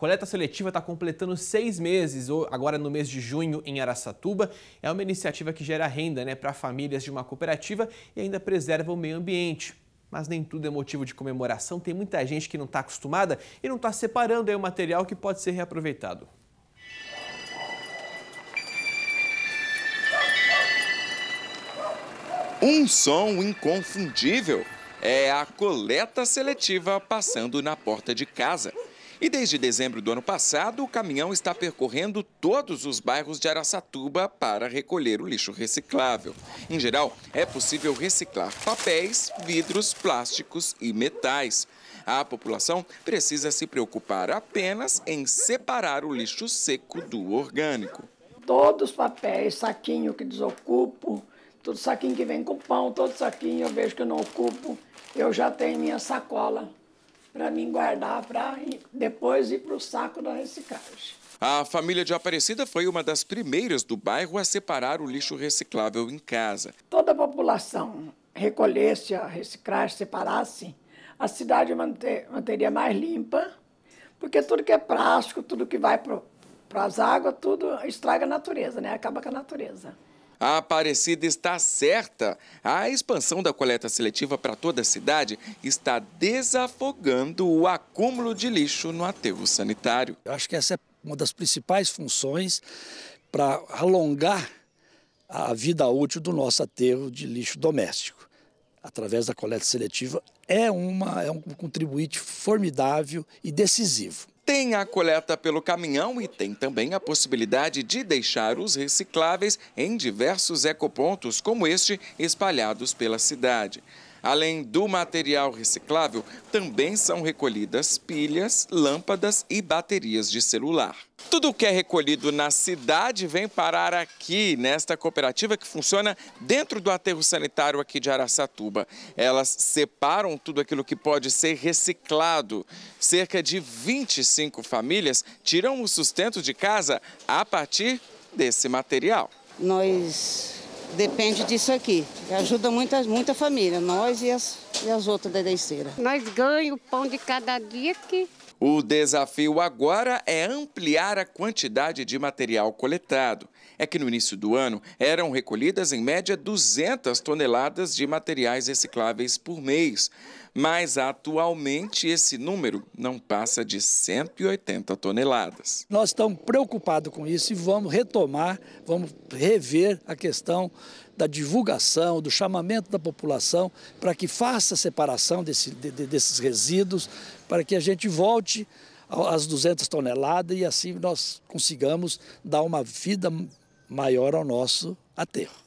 Coleta seletiva está completando seis meses, ou agora no mês de junho, em Araçatuba. É uma iniciativa que gera renda né, para famílias de uma cooperativa e ainda preserva o meio ambiente. Mas nem tudo é motivo de comemoração, tem muita gente que não está acostumada e não está separando aí o material que pode ser reaproveitado. Um som inconfundível é a coleta seletiva passando na porta de casa. E desde dezembro do ano passado, o caminhão está percorrendo todos os bairros de Araçatuba para recolher o lixo reciclável. Em geral, é possível reciclar papéis, vidros, plásticos e metais. A população precisa se preocupar apenas em separar o lixo seco do orgânico. Todos os papéis, saquinho que desocupo, todo saquinho que vem com pão, todo saquinho eu vejo que eu não ocupo, eu já tenho minha sacola para mim guardar para depois ir para o saco da reciclagem. A família de Aparecida foi uma das primeiras do bairro a separar o lixo reciclável em casa. Toda a população recolhesse a reciclagem, separasse, a cidade manter, manteria mais limpa, porque tudo que é plástico, tudo que vai para as águas, tudo estraga a natureza, né? acaba com a natureza. A Aparecida está certa. A expansão da coleta seletiva para toda a cidade está desafogando o acúmulo de lixo no aterro sanitário. Eu acho que essa é uma das principais funções para alongar a vida útil do nosso aterro de lixo doméstico. Através da coleta seletiva é, uma, é um contribuinte formidável e decisivo. Tem a coleta pelo caminhão e tem também a possibilidade de deixar os recicláveis em diversos ecopontos como este espalhados pela cidade. Além do material reciclável, também são recolhidas pilhas, lâmpadas e baterias de celular. Tudo o que é recolhido na cidade vem parar aqui, nesta cooperativa que funciona dentro do aterro sanitário aqui de Araçatuba. Elas separam tudo aquilo que pode ser reciclado. Cerca de 25 famílias tiram o sustento de casa a partir desse material. Nós depende disso aqui. Ajuda muita, muita família, nós e as, e as outras da Nós ganhamos o pão de cada dia aqui. o desafio agora é ampliar a quantidade de material coletado. É que no início do ano eram recolhidas em média 200 toneladas de materiais recicláveis por mês mas atualmente esse número não passa de 180 toneladas. Nós estamos preocupados com isso e vamos retomar, vamos rever a questão da divulgação, do chamamento da população para que faça a separação desse, de, desses resíduos, para que a gente volte às 200 toneladas e assim nós consigamos dar uma vida maior ao nosso aterro.